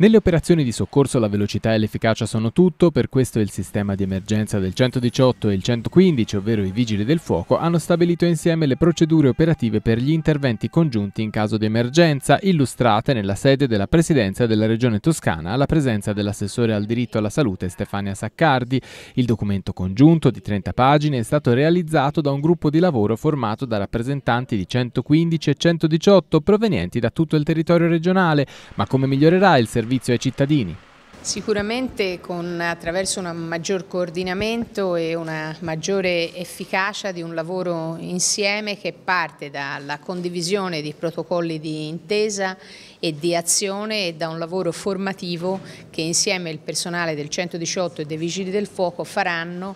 Nelle operazioni di soccorso la velocità e l'efficacia sono tutto, per questo il sistema di emergenza del 118 e il 115, ovvero i vigili del fuoco, hanno stabilito insieme le procedure operative per gli interventi congiunti in caso di emergenza, illustrate nella sede della Presidenza della Regione Toscana alla presenza dell'assessore al diritto alla salute Stefania Saccardi. Il documento congiunto di 30 pagine è stato realizzato da un gruppo di lavoro formato da rappresentanti di 115 e 118 provenienti da tutto il territorio regionale, ma come migliorerà il servizio servizio ai cittadini. Sicuramente con, attraverso un maggior coordinamento e una maggiore efficacia di un lavoro insieme che parte dalla condivisione di protocolli di intesa e di azione e da un lavoro formativo che insieme il personale del 118 e dei Vigili del Fuoco faranno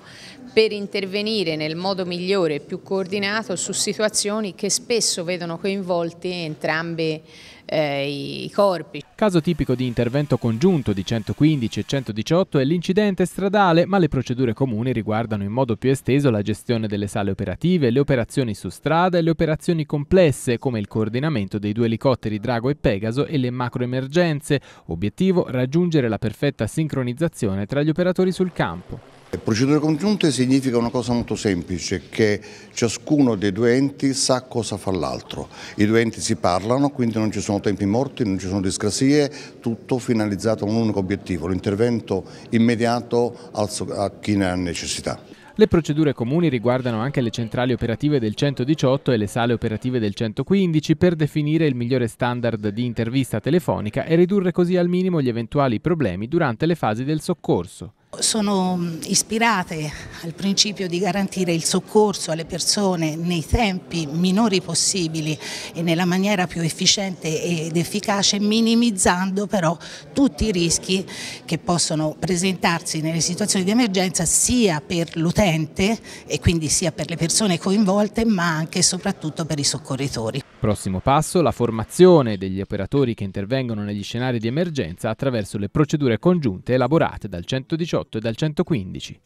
per intervenire nel modo migliore e più coordinato su situazioni che spesso vedono coinvolti entrambi eh, i corpi. Caso tipico di intervento congiunto di 115 e 118 è l'incidente stradale, ma le procedure comuni riguardano in modo più esteso la gestione delle sale operative, le operazioni su strada e le operazioni complesse, come il coordinamento dei due elicotteri Drago e Pegaso e le macroemergenze. Obiettivo raggiungere la perfetta sincronizzazione tra gli operatori sul campo. Procedure congiunte significa una cosa molto semplice, che ciascuno dei due enti sa cosa fa l'altro. I due enti si parlano, quindi non ci sono tempi morti, non ci sono discrasie, tutto finalizzato a un unico obiettivo, l'intervento immediato a chi ne ha necessità. Le procedure comuni riguardano anche le centrali operative del 118 e le sale operative del 115 per definire il migliore standard di intervista telefonica e ridurre così al minimo gli eventuali problemi durante le fasi del soccorso. Sono mm, ispirate al principio di garantire il soccorso alle persone nei tempi minori possibili e nella maniera più efficiente ed efficace, minimizzando però tutti i rischi che possono presentarsi nelle situazioni di emergenza sia per l'utente e quindi sia per le persone coinvolte ma anche e soprattutto per i soccorritori. Prossimo passo, la formazione degli operatori che intervengono negli scenari di emergenza attraverso le procedure congiunte elaborate dal 118 e dal 115.